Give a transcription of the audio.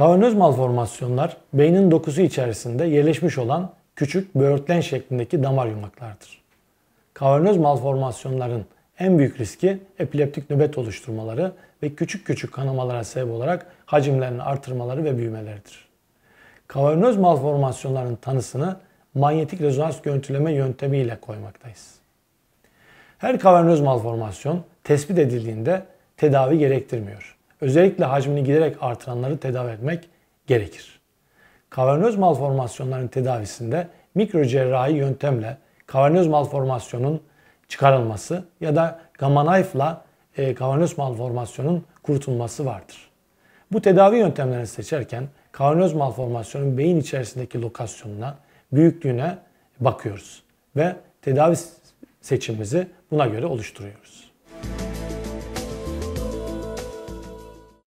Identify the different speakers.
Speaker 1: Kavernöz malformasyonlar beynin dokusu içerisinde yerleşmiş olan küçük böğürtlen şeklindeki damar yumaklardır. Kavernöz malformasyonların en büyük riski epileptik nöbet oluşturmaları ve küçük küçük kanamalara sebep olarak hacimlerini artırmaları ve büyümeleridir. Kavernöz malformasyonların tanısını manyetik rezonans görüntüleme yöntemiyle koymaktayız. Her kavernöz malformasyon tespit edildiğinde tedavi gerektirmiyor özellikle hacmini giderek artıranları tedavi etmek gerekir. Kavernöz malformasyonların tedavisinde mikrocerrahi yöntemle kavernöz malformasyonun çıkarılması ya da gamma knife'la e, kavernöz malformasyonun kurtulması vardır. Bu tedavi yöntemlerini seçerken kavernöz malformasyonun beyin içerisindeki lokasyonuna, büyüklüğüne bakıyoruz ve tedavi seçimimizi buna göre oluşturuyoruz.